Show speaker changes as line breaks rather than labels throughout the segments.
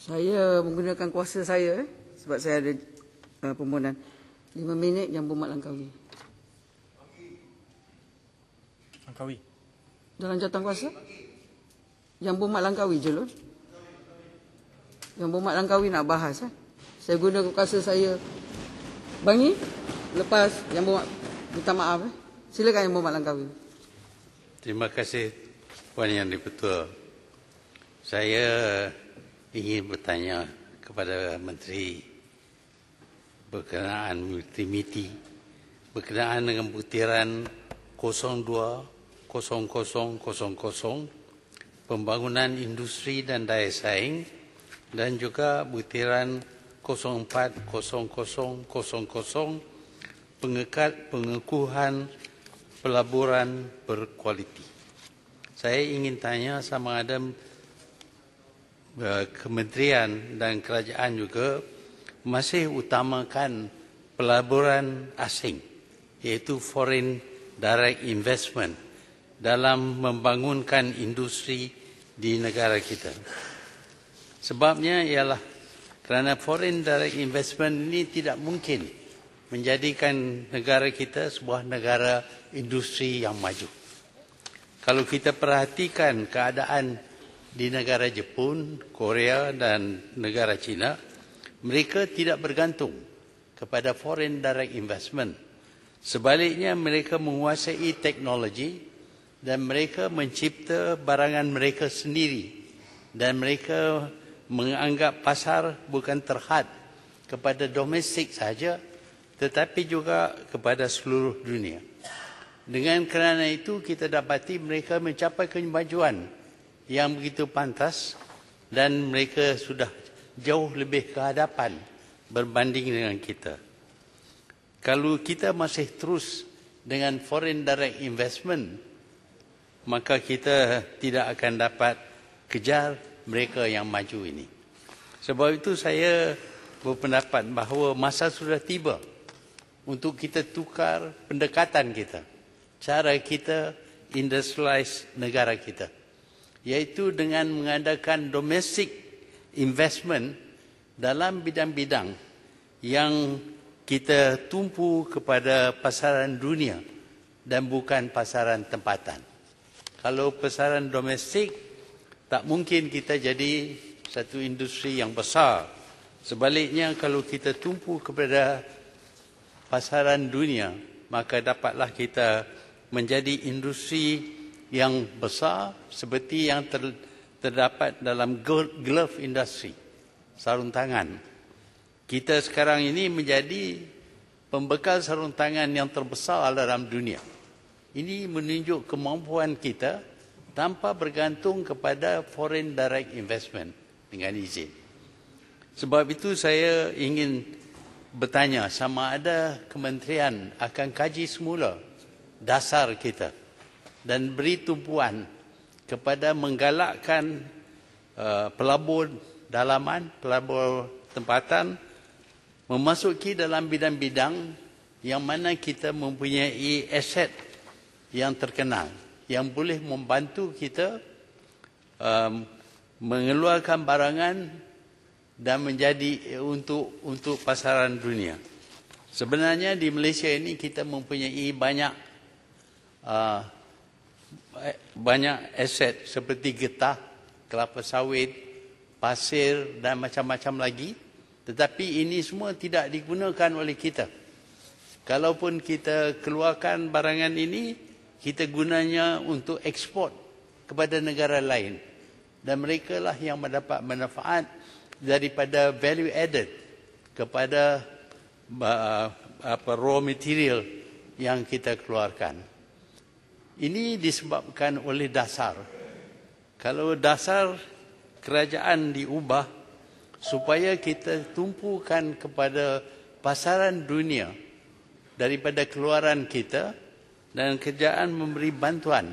Saya menggunakan kuasa saya eh, sebab saya ada uh, permohonan. Lima minit yang bumat Langkawi. Langkawi. Dalam jatuh kuasa? Yang bumat Langkawi je lho. Yang bumat Langkawi nak bahas. Eh. Saya guna kuasa saya. Bangi, lepas yang bumat minta maaf. Eh. Silakan yang bumat Langkawi. Terima kasih Puan Yang di Saya ingin bertanya kepada Menteri berkenaan multimedia berkenaan dengan butiran 020000 pembangunan industri dan daya saing dan juga butiran 040000 pengekat pengekuhan pelaburan berkualiti. Saya ingin tanya sama ada Eh, kementerian dan kerajaan juga masih utamakan pelaburan asing iaitu foreign direct investment dalam membangunkan industri di negara kita. Sebabnya ialah kerana foreign direct investment ini tidak mungkin menjadikan negara kita sebuah negara industri yang maju. Kalau kita perhatikan keadaan di negara Jepun, Korea dan negara China, mereka tidak bergantung kepada foreign direct investment. Sebaliknya mereka menguasai teknologi dan mereka mencipta barangan mereka sendiri dan mereka menganggap pasar bukan terhad kepada domestik saja tetapi juga kepada seluruh dunia. Dengan kerana itu kita dapati mereka mencapai kemajuan yang begitu pantas dan mereka sudah jauh lebih ke hadapan berbanding dengan kita. Kalau kita masih terus dengan foreign direct investment, maka kita tidak akan dapat kejar mereka yang maju ini. Sebab itu saya berpendapat bahawa masa sudah tiba untuk kita tukar pendekatan kita, cara kita industrialize negara kita iaitu dengan mengadakan domestic investment dalam bidang-bidang yang kita tumpu kepada pasaran dunia dan bukan pasaran tempatan. Kalau pasaran domestik, tak mungkin kita jadi satu industri yang besar. Sebaliknya, kalau kita tumpu kepada pasaran dunia, maka dapatlah kita menjadi industri yang besar seperti yang ter, terdapat dalam glove industri sarung tangan. Kita sekarang ini menjadi pembekal sarung tangan yang terbesar dalam dunia. Ini menunjuk kemampuan kita tanpa bergantung kepada foreign direct investment dengan izin. Sebab itu saya ingin bertanya sama ada kementerian akan kaji semula dasar kita dan beri tumpuan kepada menggalakkan uh, pelabur dalaman, pelabur tempatan memasuki dalam bidang-bidang yang mana kita mempunyai aset yang terkenal yang boleh membantu kita um, mengeluarkan barangan dan menjadi eh, untuk untuk pasaran dunia. Sebenarnya di Malaysia ini kita mempunyai banyak uh, banyak aset seperti getah, kelapa sawit, pasir dan macam-macam lagi. Tetapi ini semua tidak digunakan oleh kita. Kalaupun kita keluarkan barangan ini, kita gunanya untuk ekspor kepada negara lain. Dan mereka lah yang mendapat manfaat daripada value added kepada uh, apa, raw material yang kita keluarkan. Ini disebabkan oleh dasar. Kalau dasar kerajaan diubah supaya kita tumpukan kepada pasaran dunia daripada keluaran kita dan kerajaan memberi bantuan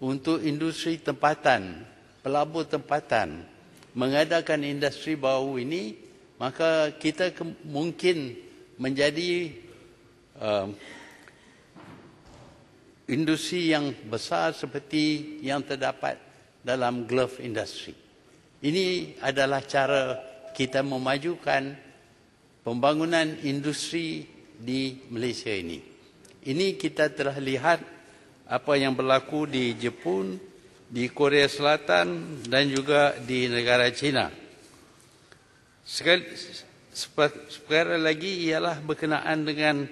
untuk industri tempatan, pelabur tempatan mengadakan industri bau ini, maka kita mungkin menjadi uh, industri yang besar seperti yang terdapat dalam glove industry. Ini adalah cara kita memajukan pembangunan industri di Malaysia ini. Ini kita telah lihat apa yang berlaku di Jepun, di Korea Selatan dan juga di negara China. Sekali, lagi ialah berkenaan dengan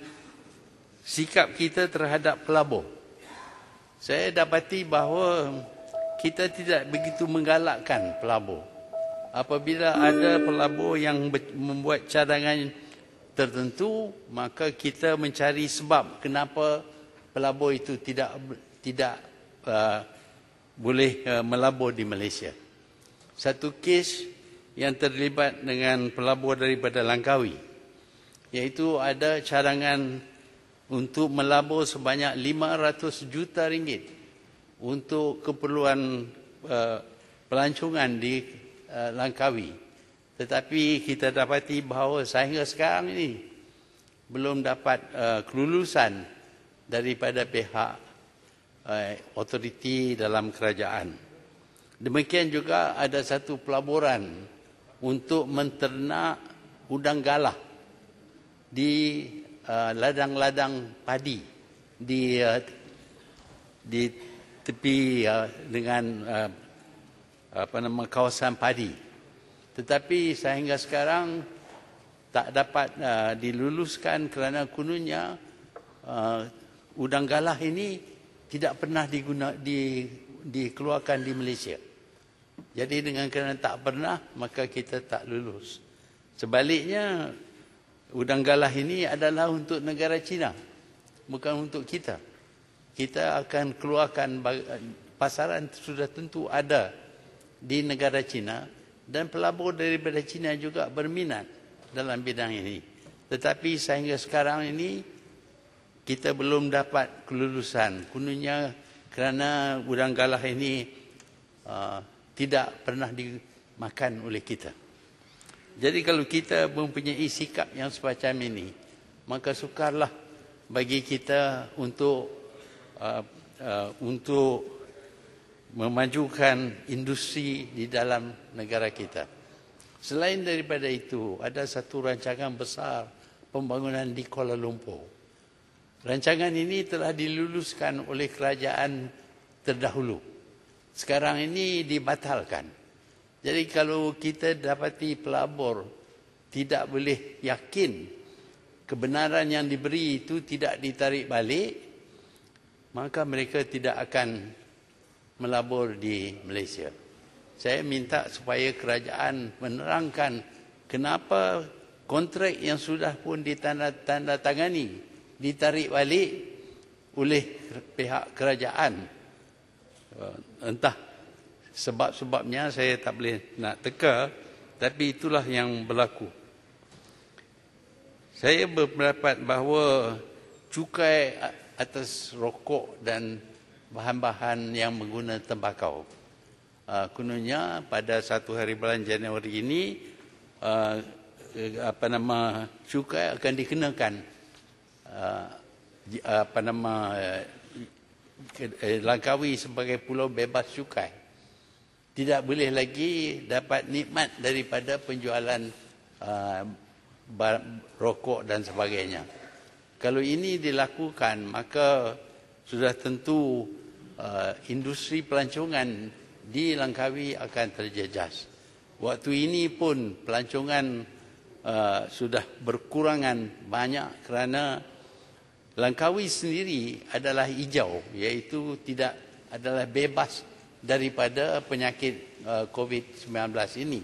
sikap kita terhadap pelabur saya dapati bahawa kita tidak begitu menggalakkan pelabur. Apabila ada pelabur yang membuat cadangan tertentu, maka kita mencari sebab kenapa pelabur itu tidak tidak uh, boleh uh, melabur di Malaysia. Satu kes yang terlibat dengan pelabur daripada Langkawi, iaitu ada cadangan untuk melabur sebanyak 500 juta ringgit untuk keperluan uh, pelancongan di uh, Langkawi. Tetapi kita dapati bahawa sehingga sekarang ini belum dapat uh, kelulusan daripada pihak otoriti uh, dalam kerajaan. Demikian juga ada satu pelaburan untuk menternak udang galah di Uh, ladang-ladang uh, padi di uh, di tepi uh, dengan uh, apa nama kawasan padi. Tetapi sehingga sekarang tak dapat uh, diluluskan kerana kononnya uh, udang galah ini tidak pernah diguna di dikeluarkan di Malaysia. Jadi dengan kerana tak pernah maka kita tak lulus. Sebaliknya Udang galah ini adalah untuk negara China, bukan untuk kita. Kita akan keluarkan pasaran sudah tentu ada di negara China dan pelabur daripada China juga berminat dalam bidang ini. Tetapi sehingga sekarang ini kita belum dapat kelulusan kononnya kerana udang galah ini uh, tidak pernah dimakan oleh kita. Jadi kalau kita mempunyai sikap yang semacam ini, maka sukarlah bagi kita untuk uh, uh, untuk memajukan industri di dalam negara kita. Selain daripada itu, ada satu rancangan besar pembangunan di Kuala Lumpur. Rancangan ini telah diluluskan oleh kerajaan terdahulu. Sekarang ini dibatalkan. Jadi kalau kita dapati pelabur tidak boleh yakin kebenaran yang diberi itu tidak ditarik balik, maka mereka tidak akan melabur di Malaysia. Saya minta supaya kerajaan menerangkan kenapa kontrak yang sudah pun ditandatangani ditarik balik oleh pihak kerajaan. Entah sebab-sebabnya saya tak boleh nak teka tapi itulah yang berlaku saya berpendapat bahawa cukai atas rokok dan bahan-bahan yang menggunakan tembakau ah, kononnya pada satu hari bulan Januari ini ah, eh, apa nama cukai akan dikenakan ah, apa nama eh, eh, Langkawi sebagai pulau bebas cukai tidak boleh lagi dapat nikmat daripada penjualan uh, rokok dan sebagainya. Kalau ini dilakukan, maka sudah tentu uh, industri pelancongan di Langkawi akan terjejas. Waktu ini pun pelancongan uh, sudah berkurangan banyak kerana Langkawi sendiri adalah hijau, iaitu tidak adalah bebas daripada penyakit uh, COVID-19 ini.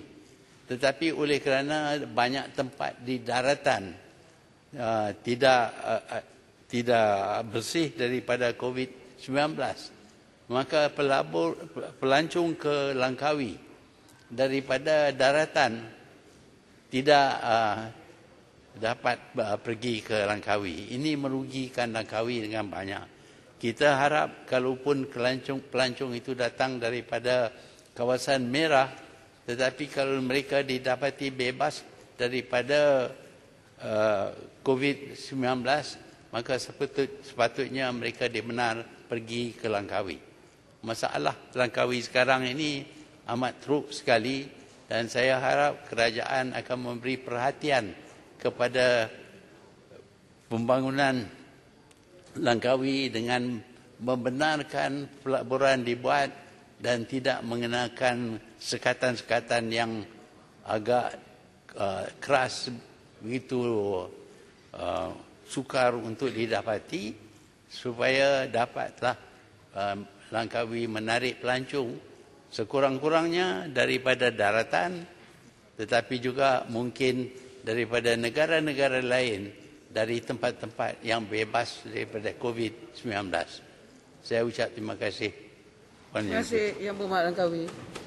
Tetapi oleh kerana banyak tempat di daratan uh, tidak uh, tidak bersih daripada COVID-19, maka pelabur, pelancong ke Langkawi daripada daratan tidak dapat pergi ke Langkawi. Ini merugikan Langkawi dengan banyak kita harap kalaupun pelancong, pelancong itu datang daripada kawasan merah tetapi kalau mereka didapati bebas daripada uh, eh, COVID-19 maka sepatut, sepatutnya mereka dibenar pergi ke Langkawi. Masalah Langkawi sekarang ini amat teruk sekali dan saya harap kerajaan akan memberi perhatian kepada pembangunan Langkawi dengan membenarkan pelaburan dibuat dan tidak mengenakan sekatan-sekatan yang agak uh, keras begitu uh, sukar untuk didapati supaya dapatlah uh, Langkawi menarik pelancong sekurang-kurangnya daripada daratan tetapi juga mungkin daripada negara-negara lain dari tempat-tempat yang bebas daripada COVID-19. Saya ucap terima kasih. Terima kasih Yang Berhormat Langkawi.